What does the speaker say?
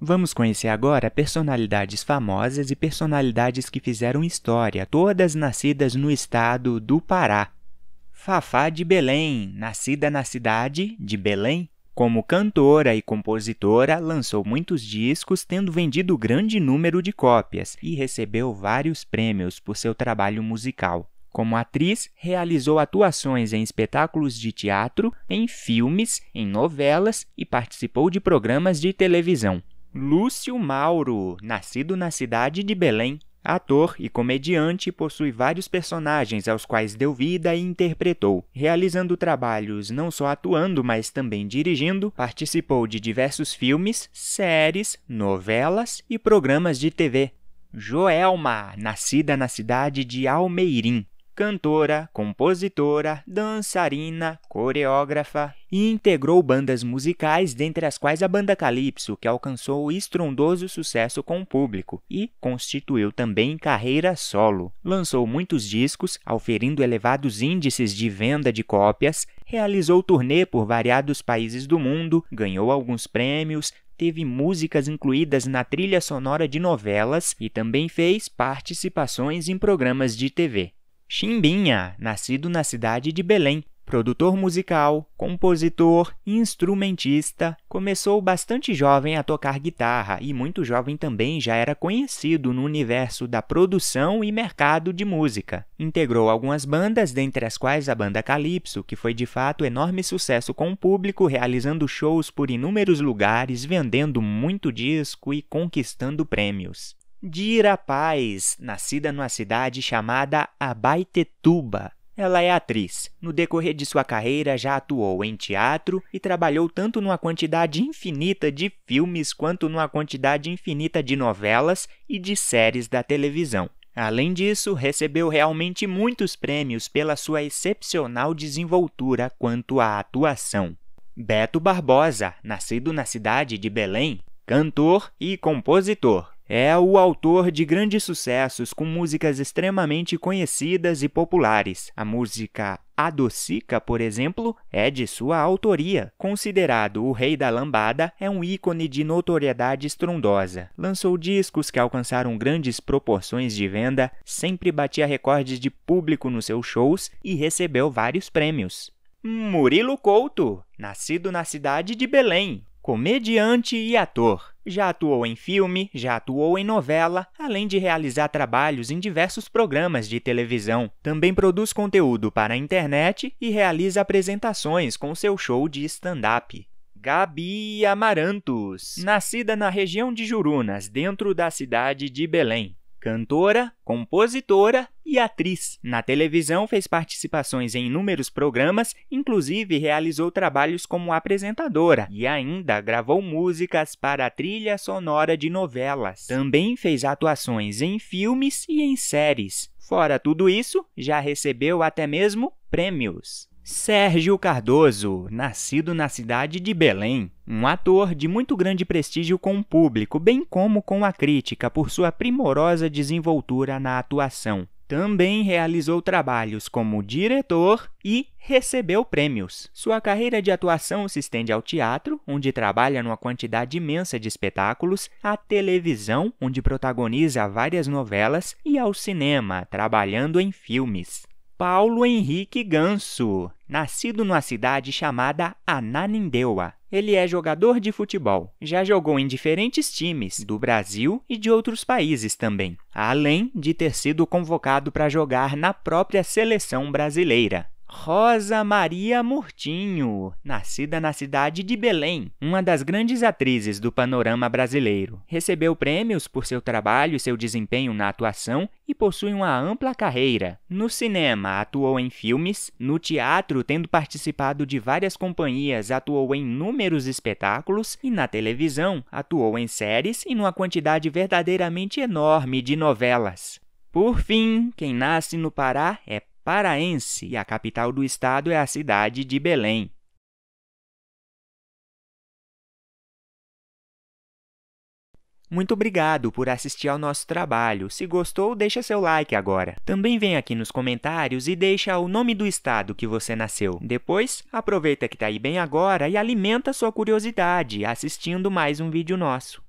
Vamos conhecer agora personalidades famosas e personalidades que fizeram história, todas nascidas no estado do Pará. Fafá de Belém, nascida na cidade de Belém, como cantora e compositora, lançou muitos discos, tendo vendido grande número de cópias e recebeu vários prêmios por seu trabalho musical. Como atriz, realizou atuações em espetáculos de teatro, em filmes, em novelas e participou de programas de televisão. Lúcio Mauro, nascido na cidade de Belém, Ator e comediante, possui vários personagens aos quais deu vida e interpretou. Realizando trabalhos não só atuando, mas também dirigindo, participou de diversos filmes, séries, novelas e programas de TV. Joelma, nascida na cidade de Almeirim, cantora, compositora, dançarina, coreógrafa e integrou bandas musicais, dentre as quais a banda Calypso, que alcançou estrondoso sucesso com o público e constituiu também carreira solo. Lançou muitos discos, alferindo elevados índices de venda de cópias, realizou turnê por variados países do mundo, ganhou alguns prêmios, teve músicas incluídas na trilha sonora de novelas e também fez participações em programas de TV. Chimbinha, nascido na cidade de Belém, produtor musical, compositor e instrumentista, começou bastante jovem a tocar guitarra e muito jovem também já era conhecido no universo da produção e mercado de música. Integrou algumas bandas, dentre as quais a banda Calypso, que foi de fato enorme sucesso com o público, realizando shows por inúmeros lugares, vendendo muito disco e conquistando prêmios. Dira Paz, nascida numa cidade chamada Abaetetuba. Ela é atriz. No decorrer de sua carreira, já atuou em teatro e trabalhou tanto numa quantidade infinita de filmes quanto numa quantidade infinita de novelas e de séries da televisão. Além disso, recebeu realmente muitos prêmios pela sua excepcional desenvoltura quanto à atuação. Beto Barbosa, nascido na cidade de Belém, cantor e compositor. É o autor de grandes sucessos com músicas extremamente conhecidas e populares. A música Adocica, por exemplo, é de sua autoria. Considerado o rei da lambada, é um ícone de notoriedade estrondosa. Lançou discos que alcançaram grandes proporções de venda, sempre batia recordes de público nos seus shows e recebeu vários prêmios. Murilo Couto, nascido na cidade de Belém, comediante e ator. Já atuou em filme, já atuou em novela, além de realizar trabalhos em diversos programas de televisão. Também produz conteúdo para a internet e realiza apresentações com seu show de stand-up. Gabi Amarantos, nascida na região de Jurunas, dentro da cidade de Belém. Cantora, compositora e atriz. Na televisão, fez participações em inúmeros programas, inclusive realizou trabalhos como apresentadora e ainda gravou músicas para a trilha sonora de novelas. Também fez atuações em filmes e em séries. Fora tudo isso, já recebeu até mesmo prêmios. Sérgio Cardoso, nascido na cidade de Belém, um ator de muito grande prestígio com o público, bem como com a crítica, por sua primorosa desenvoltura na atuação. Também realizou trabalhos como diretor e recebeu prêmios. Sua carreira de atuação se estende ao teatro, onde trabalha numa quantidade imensa de espetáculos, à televisão, onde protagoniza várias novelas, e ao cinema, trabalhando em filmes. Paulo Henrique Ganso, nascido numa cidade chamada Ananindeua. Ele é jogador de futebol. Já jogou em diferentes times do Brasil e de outros países também, além de ter sido convocado para jogar na própria seleção brasileira. Rosa Maria Murtinho, nascida na cidade de Belém, uma das grandes atrizes do panorama brasileiro. Recebeu prêmios por seu trabalho e seu desempenho na atuação e possui uma ampla carreira. No cinema, atuou em filmes, no teatro, tendo participado de várias companhias, atuou em inúmeros espetáculos e na televisão, atuou em séries e numa quantidade verdadeiramente enorme de novelas. Por fim, quem nasce no Pará é paraense e a capital do estado é a cidade de Belém. Muito obrigado por assistir ao nosso trabalho. Se gostou, deixa seu like agora. Também vem aqui nos comentários e deixa o nome do estado que você nasceu. Depois, aproveita que tá aí bem agora e alimenta sua curiosidade assistindo mais um vídeo nosso.